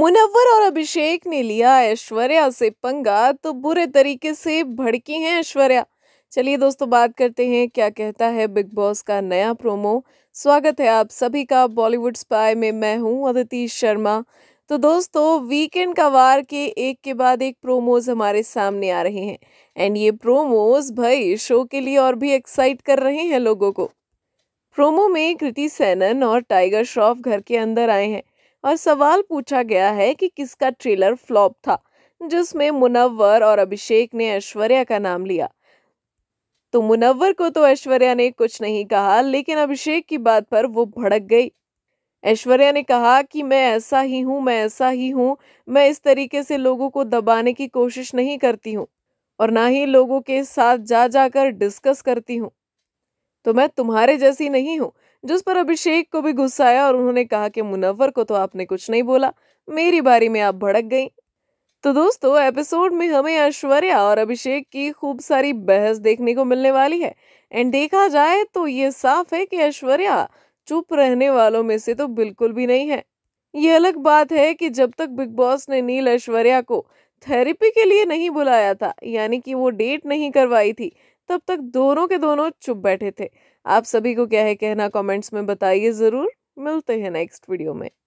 मुनव्वर और अभिषेक ने लिया ऐश्वर्या से पंगा तो बुरे तरीके से भड़की हैं ऐश्वर्या चलिए दोस्तों बात करते हैं क्या कहता है बिग बॉस का नया प्रोमो स्वागत है आप सभी का बॉलीवुड स्पाई में मैं हूं अदिति शर्मा तो दोस्तों वीकेंड का वार के एक के बाद एक प्रोमोज हमारे सामने आ रहे हैं एंड ये प्रोमोज भाई शो के लिए और भी एक्साइट कर रहे हैं लोगों को प्रोमो में कृति सैनन और टाइगर श्रॉफ घर के अंदर आए हैं और सवाल पूछा गया है कि किसका ट्रेलर फ्लॉप था जिसमें मुनव्वर और अभिषेक ने ऐश्वर्या का नाम लिया तो मुनव्वर को तो ऐश्वर्या ने कुछ नहीं कहा लेकिन अभिषेक की बात पर वो भड़क गई ऐश्वर्या ने कहा कि मैं ऐसा ही हूँ मैं ऐसा ही हूँ मैं इस तरीके से लोगों को दबाने की कोशिश नहीं करती हूँ और ना ही लोगों के साथ जा जाकर डिस्कस करती हूँ तो मैं तुम्हारे जैसी नहीं हूँ जिस पर अभिषेक को भी गुस्सा आया और उन्होंने कहा कि मुनव्वर को तो आपने कुछ नहीं बोला मेरी बारी में आप भड़क गई तो दोस्तों एपिसोड में हमें ऐश्वर्या और अभिषेक की खूब सारी बहस देखने को मिलने वाली है एंड देखा जाए तो ये साफ है कि ऐश्वर्या चुप रहने वालों में से तो बिल्कुल भी नहीं है ये अलग बात है कि जब तक बिग बॉस ने नील ऐश्वर्या को थेरेपी के लिए नहीं बुलाया था यानी कि वो डेट नहीं करवाई थी तब तक दोनों के दोनों चुप बैठे थे आप सभी को क्या है कहना कमेंट्स में बताइए ज़रूर मिलते हैं नेक्स्ट वीडियो में